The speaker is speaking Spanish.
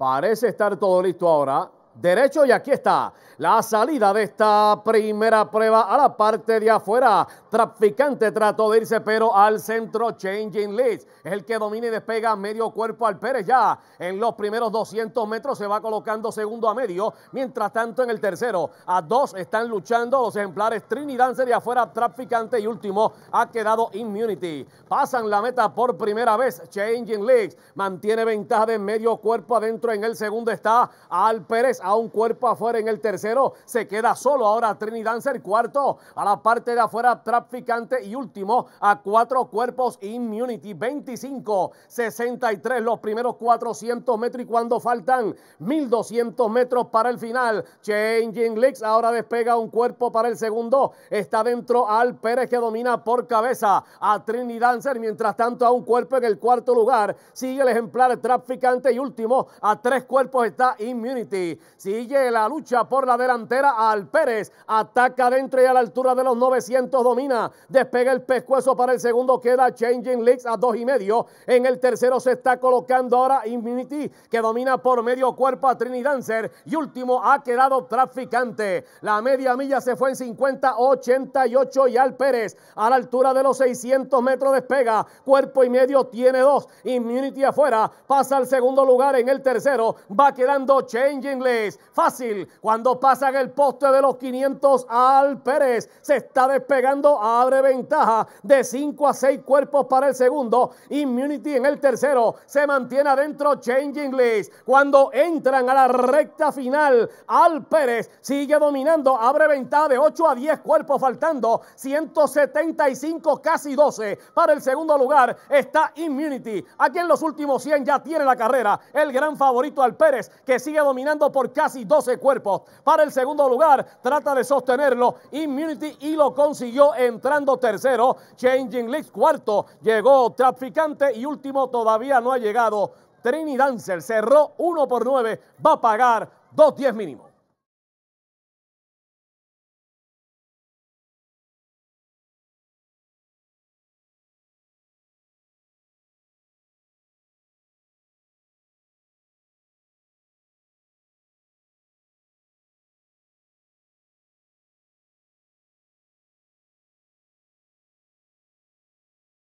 Parece estar todo listo ahora. Derecho y aquí está la salida de esta primera prueba a la parte de afuera. Traficante trató de irse, pero al centro Changing Leeds. Es el que domina y despega medio cuerpo al Pérez ya. En los primeros 200 metros se va colocando segundo a medio. Mientras tanto, en el tercero, a dos están luchando los ejemplares Trinidancer y afuera Traficante. Y último ha quedado Immunity. Pasan la meta por primera vez. Changing Leagues mantiene ventaja de medio cuerpo adentro. En el segundo está Al Pérez a un cuerpo afuera. En el tercero se queda solo ahora Trinidancer. Cuarto a la parte de afuera Traficante traficante y último a cuatro cuerpos Immunity. 25, 63 los primeros 400 metros y cuando faltan 1200 metros para el final. Changing Leaks ahora despega un cuerpo para el segundo. Está dentro al Pérez que domina por cabeza a Trinidad Dancer. Mientras tanto a un cuerpo en el cuarto lugar. Sigue el ejemplar traficante y último a tres cuerpos está Immunity. Sigue la lucha por la delantera al Pérez. Ataca dentro y a la altura de los 900 domina despega el pescuezo para el segundo, queda Changing Leaks a dos y medio. En el tercero se está colocando ahora Infinity, que domina por medio cuerpo a Dancer. Y último ha quedado Traficante. La media milla se fue en 50, 88 y Al Pérez a la altura de los 600 metros despega. Cuerpo y medio tiene dos. Immunity afuera, pasa al segundo lugar en el tercero. Va quedando Changing Legs Fácil, cuando pasan el poste de los 500 Al Pérez se está despegando abre ventaja de 5 a 6 cuerpos para el segundo. Immunity en el tercero. Se mantiene adentro Changing List Cuando entran a la recta final, Al Pérez sigue dominando. Abre ventaja de 8 a 10 cuerpos faltando. 175, casi 12 para el segundo lugar. Está Immunity. Aquí en los últimos 100 ya tiene la carrera. El gran favorito Al Pérez que sigue dominando por casi 12 cuerpos. Para el segundo lugar, trata de sostenerlo. Immunity y lo consiguió en entrando tercero, Changing Leaks cuarto, llegó Traficante y último todavía no ha llegado. Trini Dancer cerró 1 por 9, va a pagar 2.10 mínimo.